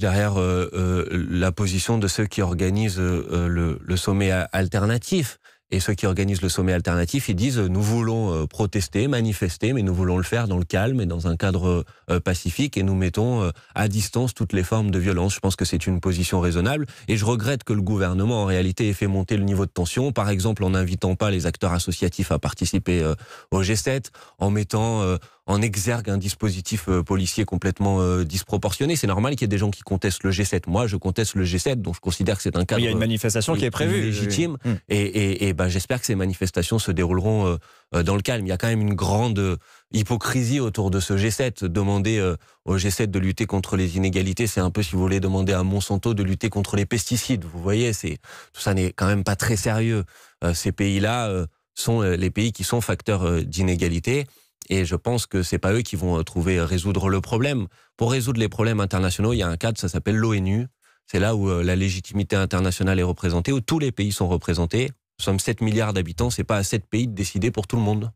derrière euh, derrière euh, la position de ceux qui organisent euh, euh, le, le, sommet alternatif. Et ceux qui organisent le sommet alternatif, ils disent nous voulons protester, manifester, mais nous voulons le faire dans le calme et dans un cadre pacifique, et nous mettons à distance toutes les formes de violence. Je pense que c'est une position raisonnable, et je regrette que le gouvernement, en réalité, ait fait monter le niveau de tension, par exemple en n'invitant pas les acteurs associatifs à participer au G7, en mettant en exergue un dispositif euh, policier complètement euh, disproportionné. C'est normal qu'il y ait des gens qui contestent le G7. Moi, je conteste le G7, donc je considère que c'est un cadre. il y a une manifestation qui est prévue. Légitime. Mmh. Et, et, et ben, j'espère que ces manifestations se dérouleront euh, dans le calme. Il y a quand même une grande hypocrisie autour de ce G7. Demander au G7 de lutter contre les inégalités, c'est un peu, si vous voulez, demander à Monsanto de lutter contre les pesticides. Vous voyez, c'est tout ça n'est quand même pas très sérieux. ces pays-là sont les pays qui sont facteurs d'inégalité. Et je pense que c'est pas eux qui vont euh, trouver euh, résoudre le problème. Pour résoudre les problèmes internationaux, il y a un cadre, ça s'appelle l'ONU. C'est là où euh, la légitimité internationale est représentée, où tous les pays sont représentés. Nous sommes 7 milliards d'habitants, c'est pas à 7 pays de décider pour tout le monde.